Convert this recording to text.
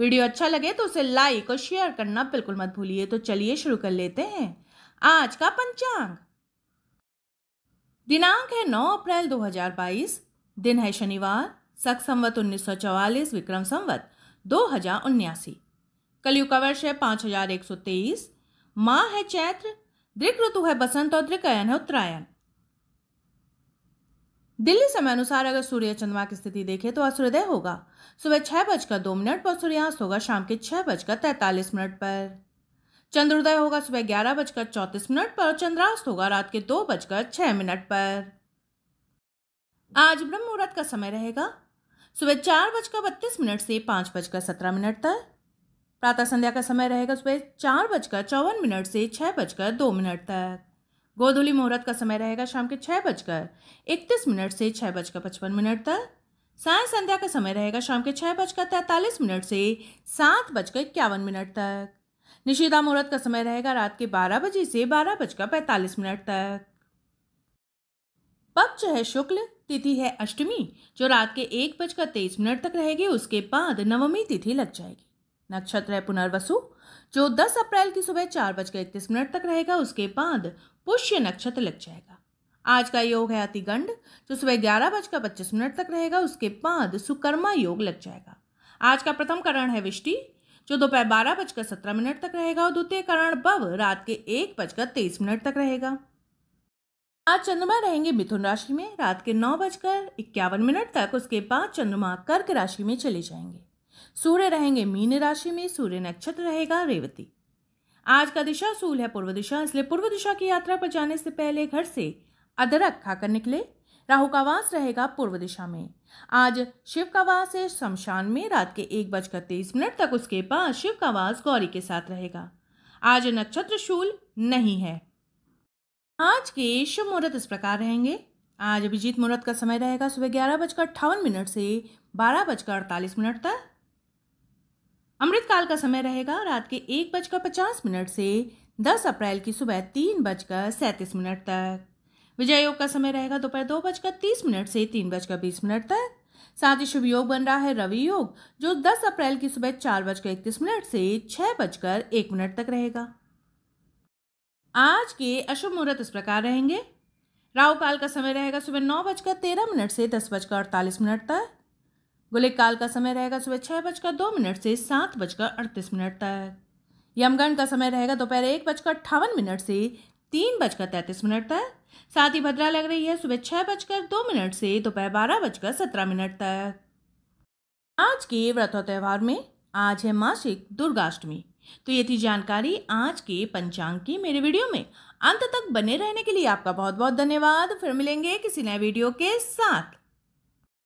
video अच्छा लगे तो उसे लाइक और शेयर करना बिल्कुल मत भूलिए तो चलिए शुरू कर लेते हैं आज का पंचांग दिनांक है 9 अप्रैल 2022 दिन है शनिवार सख संवत उन्नीस विक्रम संवत दो हजार उन्यासी कलयुग का वर्ष है पांच हजार एक सौ तेईस माह है चैत्र दृक ऋतु है बसंत और दृकयन है उत्तरायण दिल्ली समय अनुसार अगर सूर्य चंद्रमा की स्थिति देखें तो आज होगा सुबह छह बजकर दो मिनट पर सूर्यास्त होगा शाम के छह बजकर तैंतालीस मिनट पर चंद्रोदय होगा सुबह ग्यारह बजकर चौतीस मिनट पर चंद्रास्त होगा रात के दो बजकर छह मिनट पर आज ब्रह्म मुहूर्त का समय रहेगा सुबह चार बजकर बत्तीस मिनट से पांच बजकर सत्रह मिनट तक प्रातः संध्या का समय रहेगा सुबह चार बजकर चौवन मिनट से छह बजकर दो मिनट तक गोधूली मुहूर्त का समय रहेगा शाम के छः बजकर इकतीस मिनट से छः बजकर पचपन मिनट तक साय संध्या का समय रहेगा शाम के छः बजकर तैंतालीस मिनट से सात बजकर इक्यावन मिनट तक निशीदा मुहूर्त का समय रहेगा रात के बारह बजे से बारह बजकर पैंतालीस मिनट तक पक्ष है शुक्ल तिथि है अष्टमी जो रात के एक बजकर तेईस मिनट तक रहेगी उसके बाद नवमी तिथि लग जाएगी नक्षत्र है पुनर्वसु जो 10 अप्रैल की सुबह चार बजकर इकतीस मिनट तक रहेगा उसके बाद पुष्य नक्षत्र लग जाएगा आज का योग है अतिगंड जो सुबह ग्यारह बजकर पच्चीस मिनट तक रहेगा उसके बाद सुकर्मा योग लग जाएगा आज का प्रथम करण है विष्टि जो दोपहर बारह बजकर सत्रह मिनट तक रहेगा और द्वितीय करण बव रात के एक बजकर तेईस मिनट तक रहेगा आज चंद्रमा रहेंगे मिथुन राशि में रात के नौ बजकर इक्यावन मिनट तक उसके बाद चंद्रमा कर्क राशि में चले जाएंगे सूर्य रहेंगे मीन राशि में सूर्य नक्षत्र रहेगा रेवती आज का दिशा सूल है पूर्व दिशा इसलिए पूर्व दिशा की यात्रा पर जाने से पहले घर से अदरक खाकर निकले राहु का वास रहेगा पूर्व दिशा में आज शिव का वास है शमशान में रात के एक बजकर तेईस मिनट तक उसके पास शिव का वास गौरी के साथ रहेगा आज नक्षत्र शूल नहीं है आज के शुभ मुहूर्त इस प्रकार रहेंगे आज अभिजीत मुहूर्त का समय रहेगा सुबह ग्यारह बजकर अट्ठावन मिनट से बारह बजकर अड़तालीस मिनट तक अमृतकाल का समय रहेगा रात के एक बजकर पचास मिनट से दस अप्रैल की सुबह तीन बजकर सैंतीस मिनट तक विजय योग का समय रहेगा दोपहर दो, बजकर तीस मिनट से तीन बजकर बीस मिनट तक साथ ही शुभ योग बन रहा है रवि योग जो 10 अप्रैल की सुबह चार बजकर इकतीस मिनट से छह बजकर एक मिनट तक रहेगा आज के अशुभ मुहूर्त इस प्रकार रहेंगे राहु काल का समय रहेगा सुबह नौ बजकर तेरह मिनट से दस बजकर अड़तालीस मिनट तक गुले काल का समय रहेगा सुबह छह बजकर दो मिनट से सात बजकर अड़तीस मिनट तक यमगण का समय रहेगा दोपहर एक बजकर अट्ठावन मिनट से तीन बजकर तैंतीस मिनट तक साथ ही भद्रा लग रही है सुबह छह बजकर दो मिनट से दोपहर बारह बजकर सत्रह मिनट तक आज के व्रतों त्यौहार में आज है मासिक दुर्गाष्टमी तो ये थी जानकारी आज के पंचांग की मेरे वीडियो में अंत तक बने रहने के लिए आपका बहुत बहुत धन्यवाद फिर मिलेंगे किसी नए वीडियो के साथ